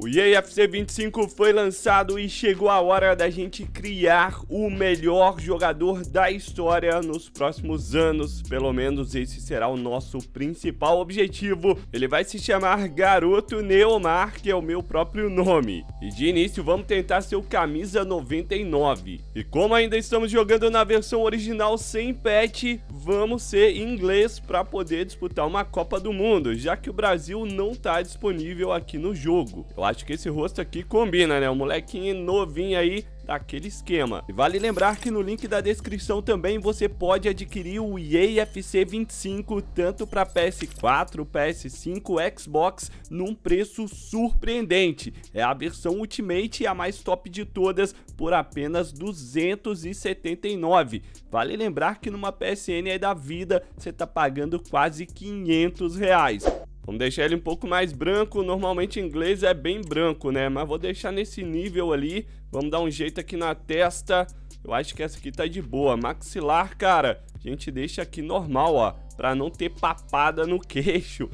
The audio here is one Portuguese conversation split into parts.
O EAFC 25 foi lançado e chegou a hora da gente criar o melhor jogador da história nos próximos anos. Pelo menos esse será o nosso principal objetivo. Ele vai se chamar Garoto Neomar, que é o meu próprio nome. E de início vamos tentar seu camisa 99. E como ainda estamos jogando na versão original sem patch, vamos ser inglês para poder disputar uma Copa do Mundo, já que o Brasil não está disponível aqui no jogo. Eu acho que esse rosto aqui combina, né? O molequinho novinho aí daquele esquema. E vale lembrar que no link da descrição também você pode adquirir o EA FC 25 tanto para PS4, PS5, Xbox num preço surpreendente. É a versão Ultimate e a mais top de todas por apenas 279. Vale lembrar que numa PSN aí da vida você tá pagando quase 500 reais. Vamos deixar ele um pouco mais branco, normalmente inglês é bem branco, né? Mas vou deixar nesse nível ali, vamos dar um jeito aqui na testa. Eu acho que essa aqui tá de boa. Maxilar, cara, a gente deixa aqui normal, ó, pra não ter papada no queixo.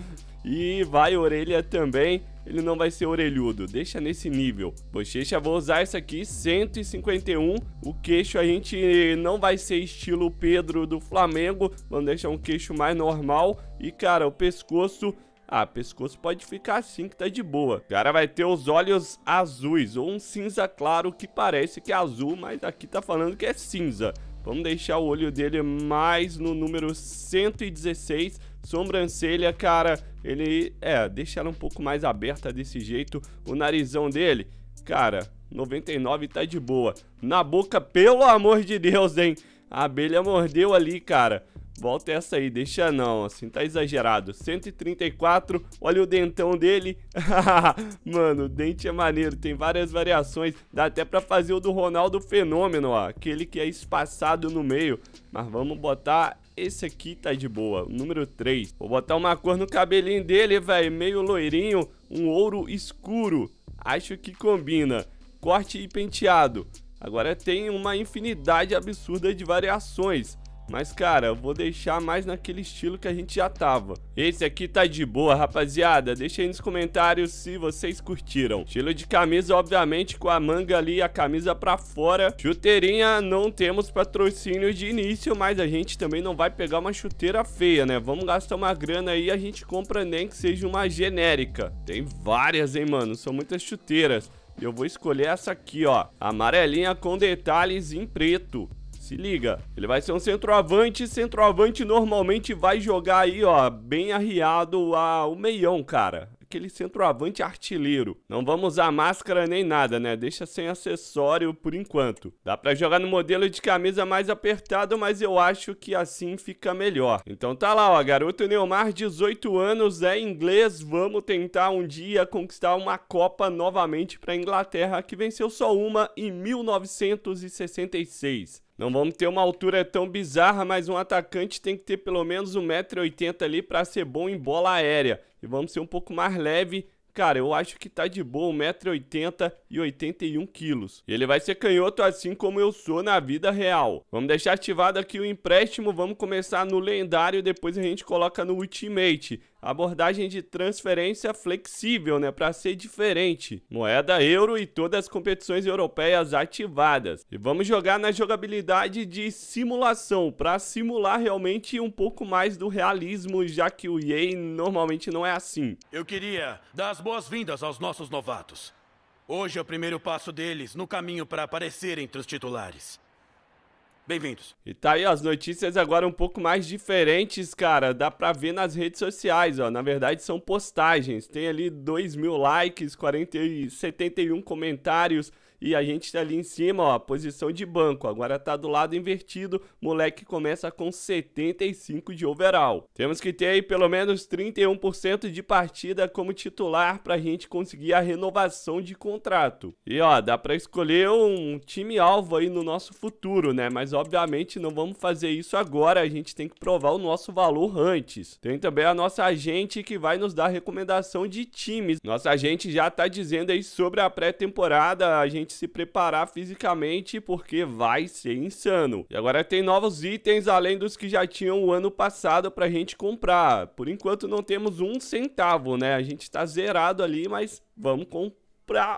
E vai orelha também, ele não vai ser orelhudo, deixa nesse nível. Bochecha, vou usar essa aqui, 151. O queixo a gente não vai ser estilo Pedro do Flamengo, vamos deixar um queixo mais normal. E, cara, o pescoço ah, pescoço pode ficar assim que tá de boa. O cara vai ter os olhos azuis, ou um cinza claro que parece que é azul, mas aqui tá falando que é cinza. Vamos deixar o olho dele mais no número 116. Sobrancelha, cara, ele... É, deixa ela um pouco mais aberta desse jeito. O narizão dele, cara, 99 tá de boa. Na boca, pelo amor de Deus, hein? A abelha mordeu ali, cara. Volta essa aí, deixa não, assim, tá exagerado. 134, olha o dentão dele. Mano, o dente é maneiro, tem várias variações. Dá até pra fazer o do Ronaldo Fenômeno, ó. Aquele que é espaçado no meio. Mas vamos botar esse aqui, tá de boa. Número 3. Vou botar uma cor no cabelinho dele, velho. Meio loirinho, um ouro escuro. Acho que combina. Corte e penteado. Agora tem uma infinidade absurda de variações. Mas, cara, eu vou deixar mais naquele estilo que a gente já tava. Esse aqui tá de boa, rapaziada. Deixa aí nos comentários se vocês curtiram. Estilo de camisa, obviamente, com a manga ali e a camisa pra fora. Chuteirinha, não temos patrocínio de início, mas a gente também não vai pegar uma chuteira feia, né? Vamos gastar uma grana aí e a gente compra nem que seja uma genérica. Tem várias, hein, mano? São muitas chuteiras. Eu vou escolher essa aqui, ó. Amarelinha com detalhes em preto. Se liga, ele vai ser um centroavante, centroavante normalmente vai jogar aí, ó, bem arriado ao meião, cara aquele centroavante artilheiro. Não vamos usar máscara nem nada, né? Deixa sem acessório por enquanto. Dá pra jogar no modelo de camisa mais apertado, mas eu acho que assim fica melhor. Então tá lá, ó, garoto Neymar, 18 anos, é inglês. Vamos tentar um dia conquistar uma Copa novamente pra Inglaterra, que venceu só uma em 1966. Não vamos ter uma altura tão bizarra, mas um atacante tem que ter pelo menos 1,80m ali para ser bom em bola aérea. E vamos ser um pouco mais leve. Cara, eu acho que tá de boa 1,80m e 81kg. Ele vai ser canhoto assim como eu sou na vida real. Vamos deixar ativado aqui o empréstimo, vamos começar no lendário, depois a gente coloca no ultimate abordagem de transferência flexível, né, para ser diferente. Moeda euro e todas as competições europeias ativadas. E vamos jogar na jogabilidade de simulação, para simular realmente um pouco mais do realismo, já que o EA normalmente não é assim. Eu queria dar as boas-vindas aos nossos novatos. Hoje é o primeiro passo deles no caminho para aparecer entre os titulares. Bem-vindos. E tá aí as notícias agora um pouco mais diferentes, cara. Dá pra ver nas redes sociais, ó. Na verdade, são postagens. Tem ali 2 mil likes, 40 e 71 comentários e a gente tá ali em cima, ó, posição de banco. Agora tá do lado invertido, moleque começa com 75 de overall. Temos que ter aí pelo menos 31% de partida como titular pra gente conseguir a renovação de contrato. E ó, dá pra escolher um time alvo aí no nosso futuro, né? Mas obviamente não vamos fazer isso agora, a gente tem que provar o nosso valor antes. Tem também a nossa agente que vai nos dar recomendação de times. Nossa agente já tá dizendo aí sobre a pré-temporada, a gente se preparar fisicamente porque vai ser insano. E agora tem novos itens além dos que já tinham o ano passado pra gente comprar. Por enquanto não temos um centavo, né? A gente tá zerado ali, mas vamos comprar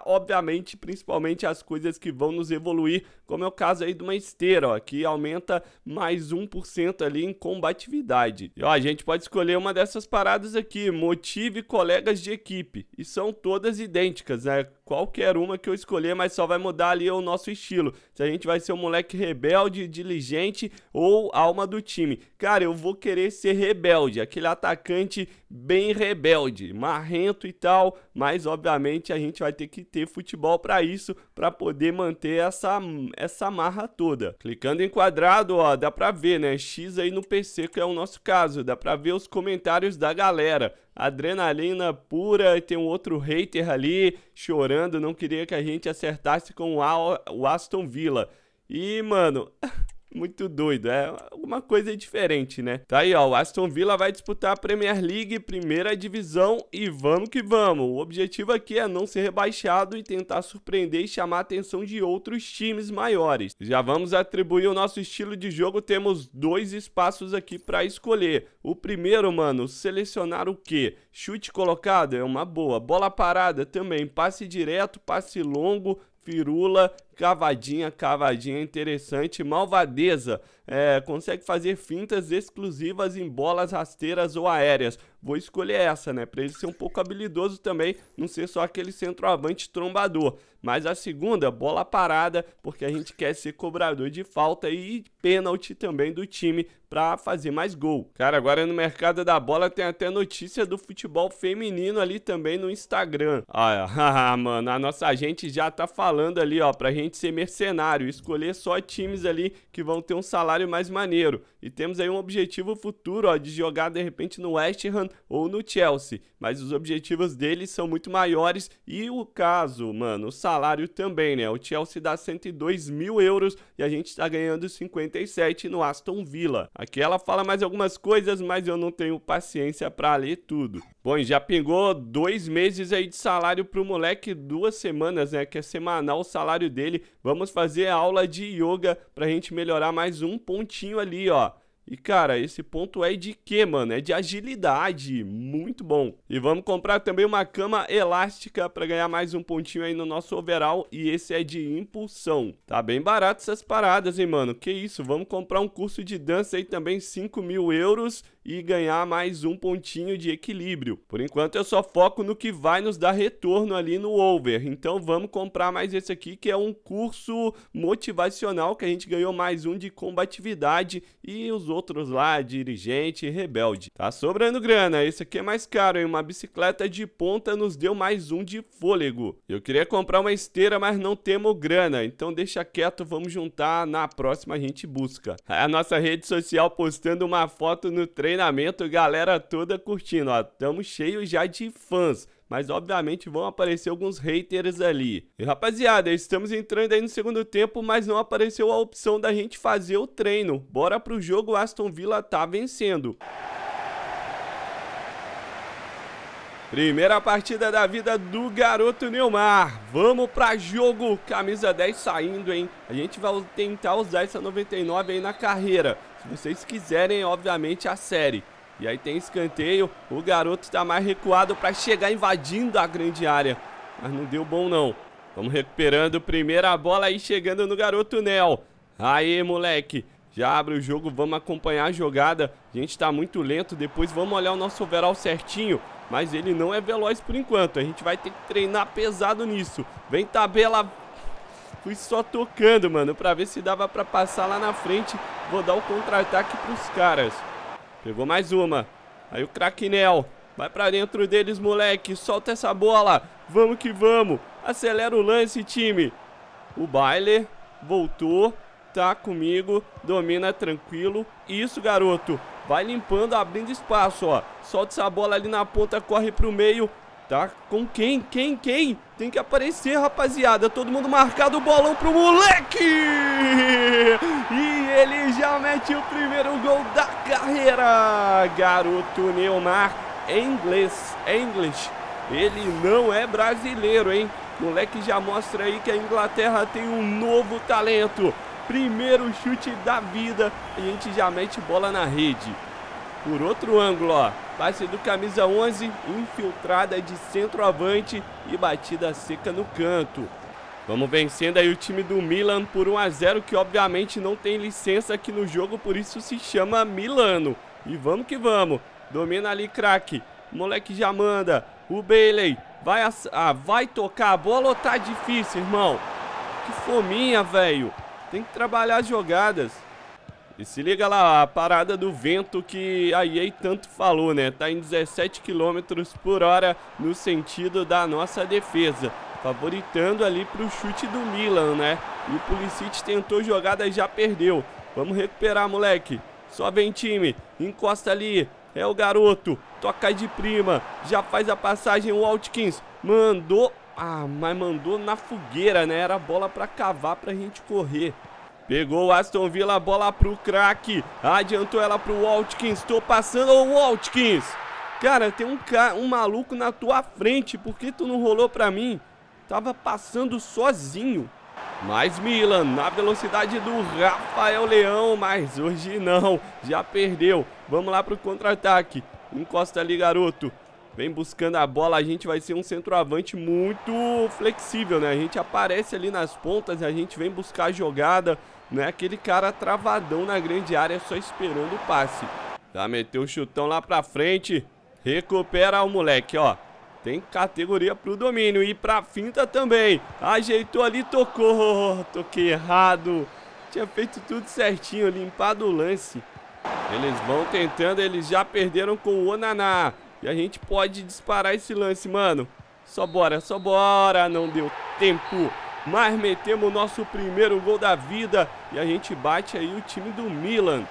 obviamente, principalmente as coisas que vão nos evoluir como é o caso aí de uma esteira, ó, que aumenta mais 1% ali em combatividade. E ó, a gente pode escolher uma dessas paradas aqui, motive colegas de equipe, e são todas idênticas, né? Qualquer uma que eu escolher, mas só vai mudar ali o nosso estilo. Se a gente vai ser um moleque rebelde, diligente ou alma do time. Cara, eu vou querer ser rebelde, aquele atacante bem rebelde, marrento e tal, mas obviamente a gente vai ter que ter futebol para isso, para poder manter essa essa marra toda. Clicando em quadrado, ó, dá pra ver, né? X aí no PC, que é o nosso caso. Dá pra ver os comentários da galera. Adrenalina pura, e tem um outro hater ali chorando, não queria que a gente acertasse com o Aston Villa. E, mano... Muito doido, é alguma coisa diferente, né? Tá aí, ó, o Aston Villa vai disputar a Premier League, primeira divisão e vamos que vamos. O objetivo aqui é não ser rebaixado e tentar surpreender e chamar a atenção de outros times maiores. Já vamos atribuir o nosso estilo de jogo, temos dois espaços aqui para escolher. O primeiro, mano, selecionar o quê? Chute colocado é uma boa, bola parada também, passe direto, passe longo, firula cavadinha, cavadinha interessante, malvadeza, é, consegue fazer fintas exclusivas em bolas rasteiras ou aéreas. Vou escolher essa, né? Para ele ser um pouco habilidoso também, não ser só aquele centroavante trombador. Mas a segunda, bola parada, porque a gente quer ser cobrador de falta e pênalti também do time para fazer mais gol. Cara, agora no mercado da bola tem até notícia do futebol feminino ali também no Instagram. Ah, mano, a nossa gente já tá falando ali, ó, pra gente ser mercenário, escolher só times ali que vão ter um salário mais maneiro. E temos aí um objetivo futuro ó, de jogar de repente no West Ham ou no Chelsea, mas os objetivos deles são muito maiores e o caso, mano, o salário também, né? O Chelsea dá 102 mil euros e a gente está ganhando 57 no Aston Villa. Aqui ela fala mais algumas coisas, mas eu não tenho paciência para ler tudo. Bom, já pingou dois meses aí de salário pro moleque, duas semanas, né? Que é semanal o salário dele Vamos fazer a aula de yoga para a gente melhorar mais um pontinho ali, ó. E cara, esse ponto é de quê, mano? É de agilidade, muito bom. E vamos comprar também uma cama elástica para ganhar mais um pontinho aí no nosso overall e esse é de impulsão. Tá bem barato essas paradas, hein, mano? Que isso, vamos comprar um curso de dança aí também, 5 mil euros e ganhar mais um pontinho de equilíbrio. Por enquanto eu só foco no que vai nos dar retorno ali no over. Então vamos comprar mais esse aqui que é um curso motivacional que a gente ganhou mais um de combatividade e os outros lá, dirigente e rebelde. Tá sobrando grana, esse aqui é mais caro, hein? Uma bicicleta de ponta nos deu mais um de fôlego. Eu queria comprar uma esteira, mas não temos grana, então deixa quieto, vamos juntar, na próxima a gente busca. É a nossa rede social postando uma foto no treinamento, galera toda curtindo, ó. Tamo cheio já de fãs mas obviamente vão aparecer alguns haters ali. E rapaziada, estamos entrando aí no segundo tempo, mas não apareceu a opção da gente fazer o treino. Bora pro jogo, Aston Villa tá vencendo. Primeira partida da vida do garoto Neymar. Vamos para jogo. Camisa 10 saindo, hein? A gente vai tentar usar essa 99 aí na carreira. Se vocês quiserem, obviamente, a série. E aí tem escanteio. O garoto está mais recuado para chegar invadindo a grande área. Mas não deu bom não. Vamos recuperando. Primeira bola aí chegando no garoto Nel. Aí, moleque. Já abre o jogo, vamos acompanhar a jogada. A gente tá muito lento, depois vamos olhar o nosso overall certinho. Mas ele não é veloz por enquanto, a gente vai ter que treinar pesado nisso. Vem tabela, fui só tocando, mano, pra ver se dava pra passar lá na frente. Vou dar o contra-ataque pros caras. Pegou mais uma. Aí o Craquinel. Vai pra dentro deles, moleque. Solta essa bola. Vamos que vamos. Acelera o lance, time. O Baile voltou. Tá comigo. Domina tranquilo. Isso, garoto. Vai limpando, abrindo espaço, ó. Solta essa bola ali na ponta, corre pro meio. Tá com quem? Quem? Quem? Tem que aparecer, rapaziada. Todo mundo marcado, bolão pro moleque! E ele já mete o primeiro gol da carreira. Garoto Neymar, inglês, inglês. Ele não é brasileiro, hein? Moleque já mostra aí que a Inglaterra tem um novo talento. Primeiro chute da vida e a gente já mete bola na rede. Por outro ângulo, ó. Passe do camisa 11, infiltrada de centroavante e batida seca no canto. Vamos vencendo aí o time do Milan por 1 a 0 que obviamente não tem licença aqui no jogo, por isso se chama Milano. E vamos que vamos. Domina ali craque. Moleque já manda. O Bailey vai ah, vai tocar a bola tá difícil, irmão? Que fominha, velho. Tem que trabalhar as jogadas. E se liga lá, a parada do vento que a EA tanto falou, né? Tá em 17 km por hora no sentido da nossa defesa favoritando ali para o chute do Milan, né? E o Pulisic tentou jogada e já perdeu. Vamos recuperar, moleque. Só vem time, encosta ali, é o garoto, toca de prima, já faz a passagem o Altkins, mandou, ah, mas mandou na fogueira, né? Era bola para cavar pra gente correr. Pegou o Aston Villa, bola pro craque, adiantou ela pro Waltkins. tô passando o Waltkins. Cara, tem um, ca... um maluco na tua frente, por que tu não rolou pra mim? estava passando sozinho. Mais Milan na velocidade do Rafael Leão, mas hoje não, já perdeu. Vamos lá para o contra-ataque. Encosta ali, garoto. Vem buscando a bola, a gente vai ser um centroavante muito flexível, né? A gente aparece ali nas pontas, a gente vem buscar a jogada, não é aquele cara travadão na grande área só esperando o passe. Já tá, meteu o chutão lá pra frente, recupera o moleque, ó. Tem categoria pro domínio e pra finta também. Ajeitou ali, tocou. Toquei errado. Tinha feito tudo certinho, limpado o lance. Eles vão tentando, eles já perderam com o Onaná. E a gente pode disparar esse lance, mano. Só bora, só bora. Não deu tempo. Mas metemos o nosso primeiro gol da vida. E a gente bate aí o time do Milan.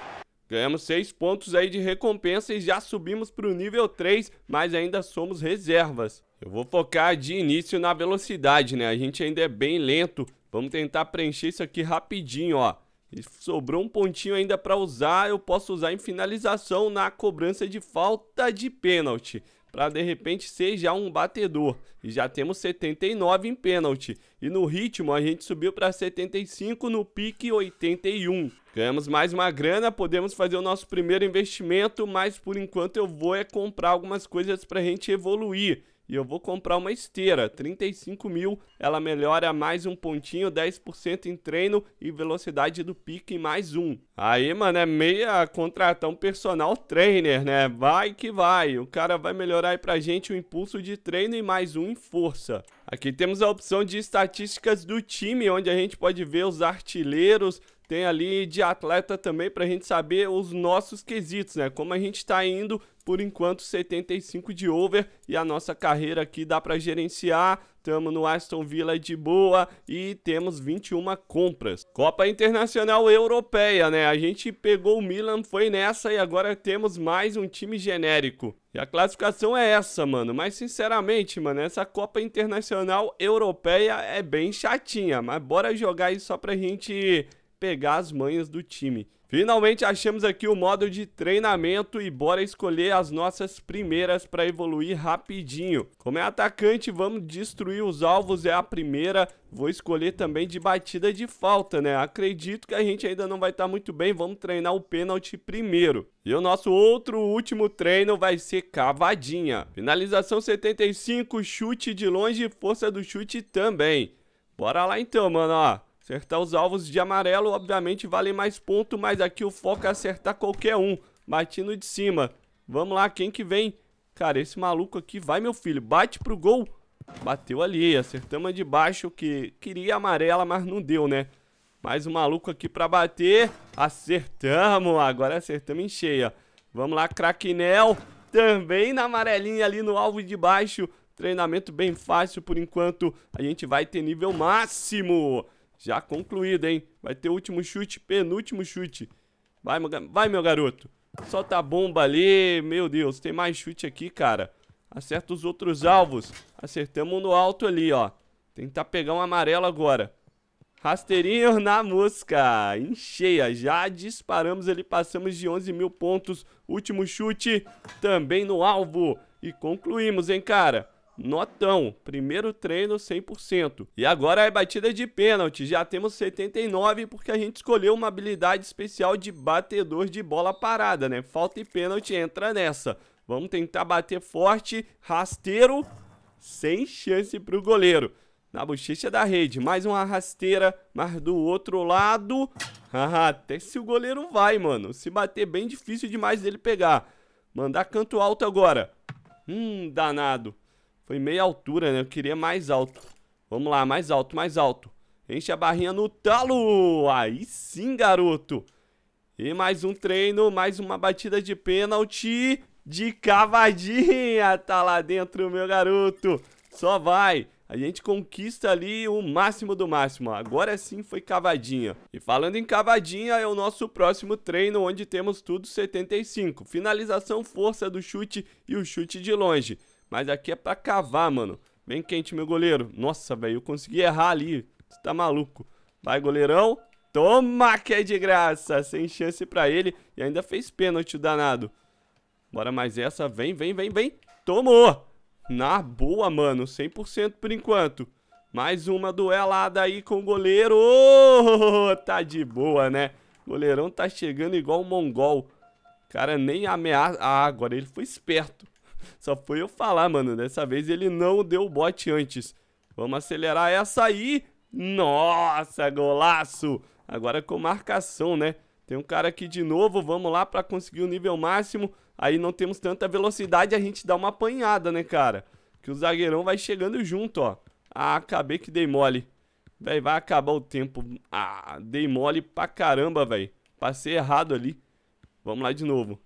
Ganhamos 6 pontos aí de recompensa e já subimos para o nível 3, mas ainda somos reservas. Eu vou focar de início na velocidade, né? A gente ainda é bem lento. Vamos tentar preencher isso aqui rapidinho, ó. E sobrou um pontinho ainda para usar, eu posso usar em finalização na cobrança de falta de pênalti para de repente ser já um batedor. E já temos 79 em pênalti. E no ritmo a gente subiu para 75 no pique 81. Ganhamos mais uma grana, podemos fazer o nosso primeiro investimento, mas por enquanto eu vou é comprar algumas coisas para a gente evoluir e eu vou comprar uma esteira, 35 mil, ela melhora mais um pontinho, 10% em treino e velocidade do pique em mais um. Aí, mano, é meia contratar um personal trainer, né? Vai que vai, o cara vai melhorar aí pra gente o impulso de treino e mais um em força. Aqui temos a opção de estatísticas do time, onde a gente pode ver os artilheiros, tem ali de atleta também para a gente saber os nossos quesitos, né? Como a gente está indo por enquanto 75 de over e a nossa carreira aqui dá para gerenciar. Estamos no Aston Villa de boa e temos 21 compras. Copa Internacional Europeia, né? A gente pegou o Milan, foi nessa e agora temos mais um time genérico. E a classificação é essa, mano. Mas sinceramente, mano, essa Copa Internacional Europeia é bem chatinha. Mas bora jogar aí só pra gente pegar as manhas do time. Finalmente achamos aqui o modo de treinamento e bora escolher as nossas primeiras para evoluir rapidinho. Como é atacante, vamos destruir os alvos, é a primeira. Vou escolher também de batida de falta, né? Acredito que a gente ainda não vai estar tá muito bem, vamos treinar o pênalti primeiro. E o nosso outro último treino vai ser cavadinha. Finalização 75, chute de longe e força do chute também. Bora lá então, mano, ó. Acertar os alvos de amarelo, obviamente, vale mais ponto, mas aqui o foco é acertar qualquer um. Batindo de cima. Vamos lá, quem que vem? Cara, esse maluco aqui, vai meu filho, bate pro gol. Bateu ali, acertamos de baixo, que queria amarela, mas não deu, né? Mais um maluco aqui pra bater. Acertamos, agora acertamos em cheia. Vamos lá, Craquinel. Também na amarelinha ali no alvo de baixo. Treinamento bem fácil por enquanto. A gente vai ter nível máximo. Já concluído, hein? Vai ter último chute, penúltimo chute. Vai, vai, meu garoto. Solta tá a bomba ali. Meu Deus, tem mais chute aqui, cara. Acerta os outros alvos. Acertamos no alto ali, ó. Tentar pegar um amarelo agora. Rasteirinho na mosca. Em cheia. Já disparamos ali. Passamos de 11 mil pontos. Último chute. Também no alvo. E concluímos, hein, cara. Notão, primeiro treino 100%. E agora é batida de pênalti, já temos 79 porque a gente escolheu uma habilidade especial de batedor de bola parada, né? Falta e pênalti entra nessa. Vamos tentar bater forte, rasteiro, sem chance para o goleiro. Na bochecha da rede, mais uma rasteira, mas do outro lado... Ah, até se o goleiro vai, mano. Se bater bem, difícil demais dele pegar. Mandar canto alto agora. Hum, danado. Foi meia altura, né? Eu queria mais alto. Vamos lá, mais alto, mais alto. Enche a barrinha no talo. Aí sim, garoto. E mais um treino, mais uma batida de pênalti de cavadinha. Tá lá dentro, meu garoto. Só vai. A gente conquista ali o máximo do máximo. Agora sim foi cavadinha. E falando em cavadinha, é o nosso próximo treino, onde temos tudo 75. Finalização, força do chute e o chute de longe. Mas aqui é pra cavar, mano. Bem quente, meu goleiro. Nossa, velho, eu consegui errar ali. Você tá maluco. Vai, goleirão. Toma que é de graça. Sem chance pra ele. E ainda fez pênalti o danado. Bora mais essa. Vem, vem, vem, vem. Tomou. Na boa, mano. 100% por enquanto. Mais uma duelada aí com o goleiro. Oh, tá de boa, né? goleirão tá chegando igual um mongol. Cara, nem ameaça. Ah, agora ele foi esperto. Só foi eu falar, mano. Dessa vez ele não deu o bote antes. Vamos acelerar essa aí. Nossa, golaço! Agora com marcação, né? Tem um cara aqui de novo, vamos lá para conseguir o nível máximo. Aí não temos tanta velocidade, a gente dá uma apanhada, né, cara? Que o zagueirão vai chegando junto, ó. Ah, acabei que dei mole. Véi, vai acabar o tempo. Ah, dei mole pra caramba, véi. Passei errado ali. Vamos lá de novo.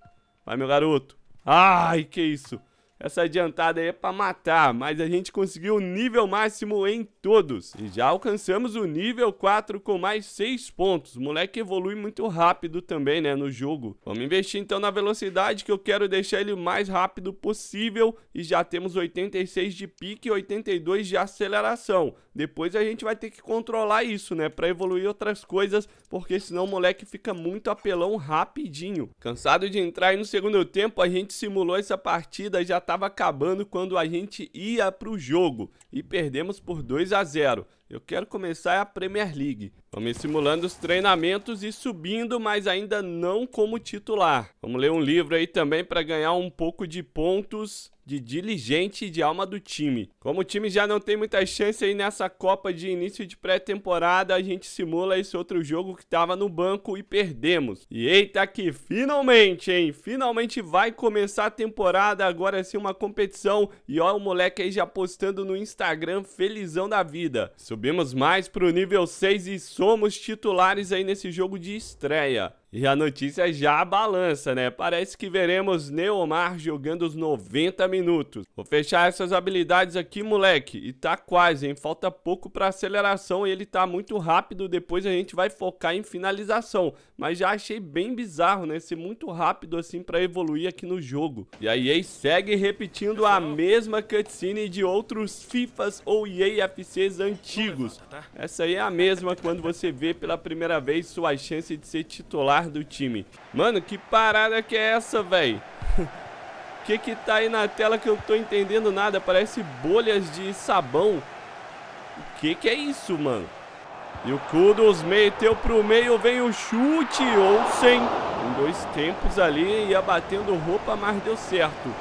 Vai, meu garoto. Ai, que isso. Essa adiantada aí é pra matar, mas a gente conseguiu o nível máximo em todos. E já alcançamos o nível 4 com mais 6 pontos. O moleque evolui muito rápido também, né, no jogo. Vamos investir então na velocidade que eu quero deixar ele o mais rápido possível. E já temos 86 de pique e 82 de aceleração. Depois a gente vai ter que controlar isso, né, pra evoluir outras coisas. Porque senão o moleque fica muito apelão rapidinho. Cansado de entrar aí no segundo tempo, a gente simulou essa partida, já tá estava acabando quando a gente ia para o jogo e perdemos por 2 a 0. Eu quero começar a Premier League. Vamos simulando os treinamentos e subindo, mas ainda não como titular. Vamos ler um livro aí também para ganhar um pouco de pontos de diligente e de alma do time. Como o time já não tem muita chance aí nessa Copa de início de pré-temporada, a gente simula esse outro jogo que estava no banco e perdemos. E eita que finalmente, hein? Finalmente vai começar a temporada, agora sim uma competição. E olha o moleque aí já postando no Instagram, felizão da vida. Subimos mais pro nível 6 e somos titulares aí nesse jogo de estreia. E a notícia já balança, né? Parece que veremos Neomar jogando os 90 minutos. Vou fechar essas habilidades aqui, moleque. E tá quase, hein? Falta pouco pra aceleração e ele tá muito rápido. Depois a gente vai focar em finalização. Mas já achei bem bizarro, né? Ser muito rápido assim pra evoluir aqui no jogo. E a EA segue repetindo a mesma cutscene de outros Fifas ou EA FCs antigos. Essa aí é a mesma quando você vê pela primeira vez sua chance de ser titular titular do time. Mano, que parada que é essa, velho? O que que tá aí na tela que eu tô entendendo nada? Parece bolhas de sabão. O que que é isso, mano? E o Kudos meteu pro meio, vem o chute, ou Em dois tempos ali, ia batendo roupa, mas deu certo.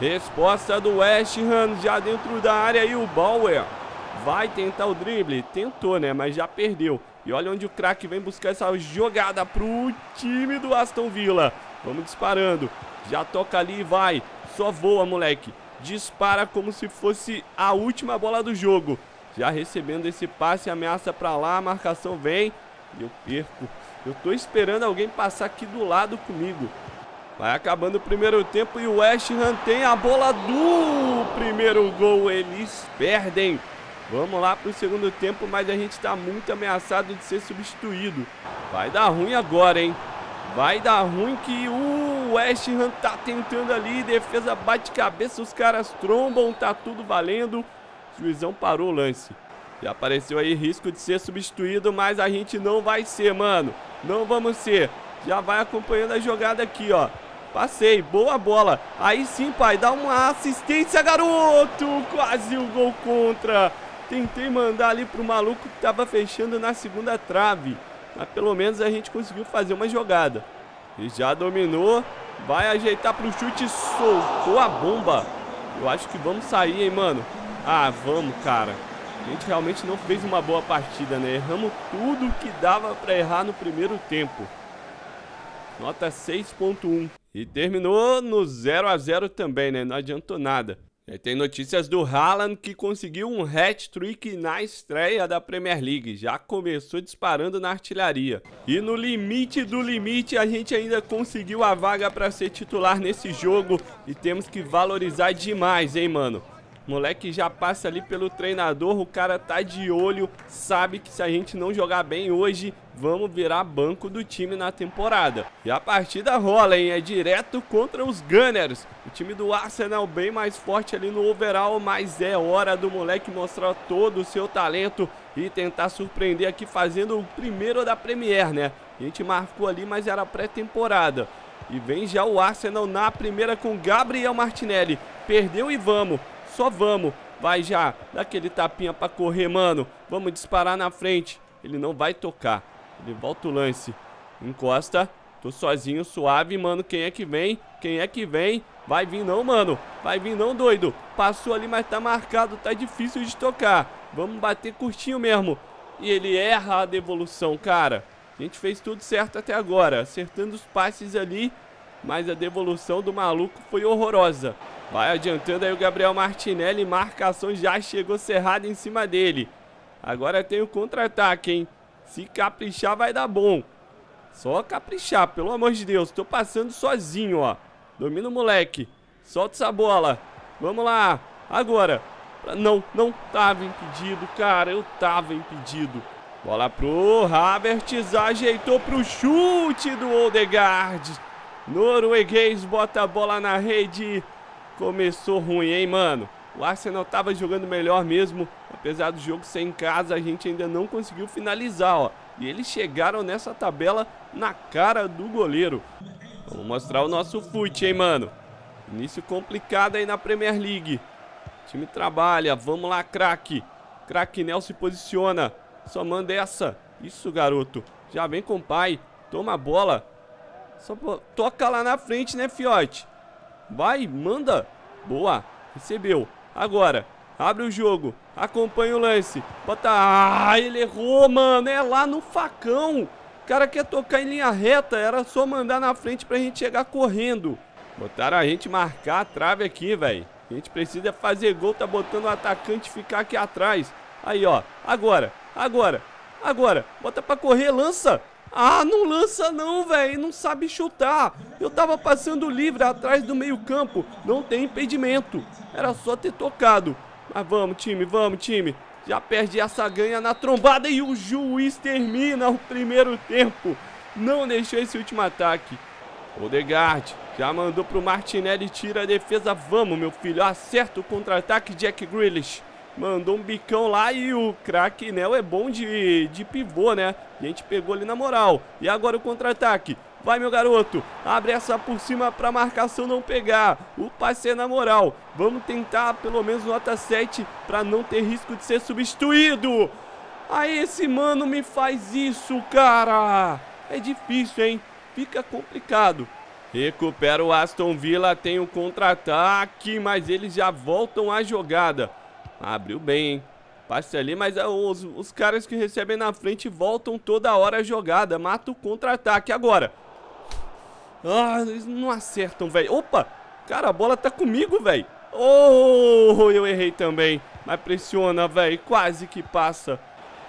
Resposta do West Ham, já dentro da área, e o Bauer vai tentar o drible. Tentou, né, mas já perdeu. E olha onde o craque vem buscar essa jogada pro time do Aston Villa. Vamos disparando. Já toca ali e vai. Só voa, moleque. Dispara como se fosse a última bola do jogo. Já recebendo esse passe, ameaça para lá, a marcação vem. E eu perco. Eu tô esperando alguém passar aqui do lado comigo. Vai acabando o primeiro tempo e o West Ham tem a bola do primeiro gol. Eles perdem. Vamos lá para o segundo tempo, mas a gente está muito ameaçado de ser substituído. Vai dar ruim agora, hein? Vai dar ruim que o West Ham tá tentando ali, defesa bate cabeça, os caras trombam, tá tudo valendo. Juizão parou o lance. Já apareceu aí risco de ser substituído, mas a gente não vai ser, mano. Não vamos ser. Já vai acompanhando a jogada aqui, ó. Passei, boa bola. Aí sim, pai, dá uma assistência, garoto. Quase o um gol contra. Tentei mandar ali pro maluco que tava fechando na segunda trave. Mas pelo menos a gente conseguiu fazer uma jogada. E já dominou. Vai ajeitar pro chute. Soltou a bomba. Eu acho que vamos sair, hein, mano. Ah, vamos, cara. A gente realmente não fez uma boa partida, né? Erramos tudo que dava pra errar no primeiro tempo. Nota 6.1. E terminou no 0 a 0 também, né? Não adiantou nada. E é, tem notícias do Haaland que conseguiu um hat-trick na estreia da Premier League. Já começou disparando na artilharia. E no limite do limite, a gente ainda conseguiu a vaga para ser titular nesse jogo. E temos que valorizar demais, hein, mano? Moleque já passa ali pelo treinador, o cara tá de olho, sabe que se a gente não jogar bem hoje, vamos virar banco do time na temporada. E a partida rola, hein? É direto contra os Gunners. O time do Arsenal bem mais forte ali no overall, mas é hora do moleque mostrar todo o seu talento e tentar surpreender aqui fazendo o primeiro da Premier, né? A gente marcou ali, mas era pré-temporada. E vem já o Arsenal na primeira com Gabriel Martinelli. Perdeu e vamos. Só vamos. Vai já. Dá aquele tapinha pra correr, mano. Vamos disparar na frente. Ele não vai tocar. Ele volta o lance. Encosta. Tô sozinho, suave, mano. Quem é que vem? Quem é que vem? Vai vir não, mano. Vai vir não, doido. Passou ali, mas tá marcado. Tá difícil de tocar. Vamos bater curtinho mesmo. E ele erra a devolução, cara. A gente fez tudo certo até agora. Acertando os passes ali. Mas a devolução do maluco foi horrorosa. Vai adiantando aí o Gabriel Martinelli. Marcação já chegou cerrada em cima dele. Agora tem o contra-ataque, hein? Se caprichar, vai dar bom. Só caprichar, pelo amor de Deus. Tô passando sozinho, ó. Domina o moleque. Solta essa bola. Vamos lá. Agora. Não, não tava impedido, cara. Eu tava impedido. Bola pro Havertz. Ajeitou pro chute do Odegaard. Norueguês bota a bola na rede. Começou ruim, hein, mano? O Arsenal estava jogando melhor mesmo, apesar do jogo ser em casa, a gente ainda não conseguiu finalizar, ó. E eles chegaram nessa tabela na cara do goleiro. Vamos mostrar o nosso fute, hein, mano. Início complicado aí na Premier League. O time trabalha, vamos lá, craque. Craque Nel se posiciona, só manda essa. Isso, garoto. Já vem com o pai, toma a bola. Só toca lá na frente, né, fiote? Vai, manda. Boa, recebeu. Agora, abre o jogo, acompanha o lance. Bota. Ah, ele errou, mano. É lá no facão. O cara quer tocar em linha reta. Era só mandar na frente pra gente chegar correndo. Botaram a gente marcar a trave aqui, velho. A gente precisa fazer gol. Tá botando o atacante ficar aqui atrás. Aí, ó. Agora, agora, agora. Bota pra correr, lança. Ah, não lança não, velho, não sabe chutar. Eu tava passando livre atrás do meio-campo, não tem impedimento. Era só ter tocado. Mas vamos, time, vamos, time. Já perde essa ganha na trombada e o juiz termina o primeiro tempo. Não deixou esse último ataque. Odegaard já mandou pro Martinelli, tira a defesa. Vamos, meu filho, acerta o contra-ataque Jack Grealish. Mandou um bicão lá e o craque Nel é bom de, de pivô, né? A gente pegou ali na moral. E agora o contra-ataque. Vai, meu garoto. Abre essa por cima pra marcação não pegar. O passe é na moral. Vamos tentar pelo menos nota 7 pra não ter risco de ser substituído. Aí esse mano me faz isso, cara. É difícil, hein? Fica complicado. Recupera o Aston Villa, tem o contra-ataque, mas eles já voltam à jogada. Abriu bem, hein? Passe ali, mas ah, os, os caras que recebem na frente voltam toda hora a jogada. Mata o contra-ataque agora. Ah, eles não acertam, velho. Opa! Cara, a bola tá comigo, velho. Oh, eu errei também. Mas pressiona, velho. Quase que passa.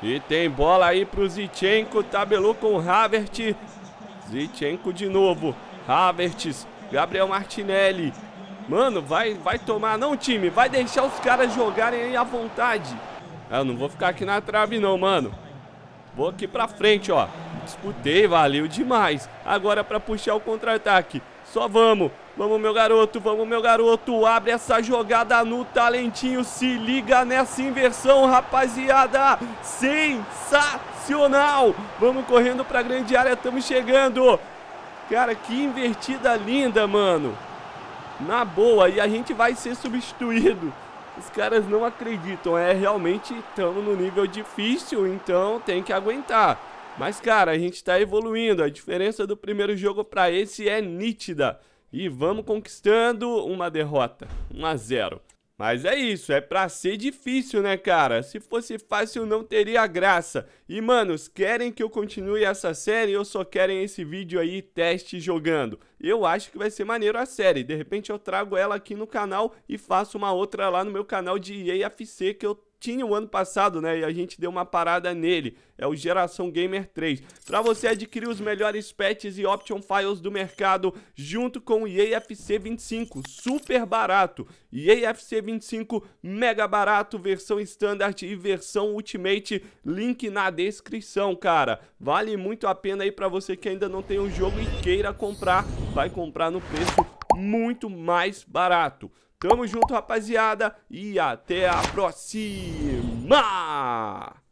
E tem bola aí pro Zichenko. Tabelou com o Havertz. Zichenko de novo. Havertz. Gabriel Martinelli. Mano, vai, vai tomar não, time. Vai deixar os caras jogarem aí à vontade. Eu não vou ficar aqui na trave não, mano. Vou aqui pra frente, ó. Disputei, valeu demais. Agora é pra puxar o contra-ataque. Só vamos. Vamos, meu garoto. Vamos, meu garoto. Abre essa jogada no talentinho. Se liga nessa inversão, rapaziada. Sensacional. Vamos correndo pra grande área. Estamos chegando. Cara, que invertida linda, mano na boa e a gente vai ser substituído. Os caras não acreditam, é realmente estamos no nível difícil, então tem que aguentar. Mas cara, a gente está evoluindo, a diferença do primeiro jogo para esse é nítida. E vamos conquistando uma derrota, 1 a 0. Mas é isso, é pra ser difícil, né, cara? Se fosse fácil, não teria graça. E, manos, querem que eu continue essa série ou só querem esse vídeo aí, teste jogando? eu acho que vai ser maneiro a série. De repente eu trago ela aqui no canal e faço uma outra lá no meu canal de EAFC que eu tinha o ano passado, né? E a gente deu uma parada nele. É o Geração Gamer 3. Para você adquirir os melhores patches e option files do mercado junto com o EAFC 25, super barato. EAFC 25 mega barato, versão standard e versão ultimate, link na descrição, cara. Vale muito a pena aí para você que ainda não tem o jogo e queira comprar vai comprar no preço muito mais barato. Tamo junto, rapaziada, e até a próxima!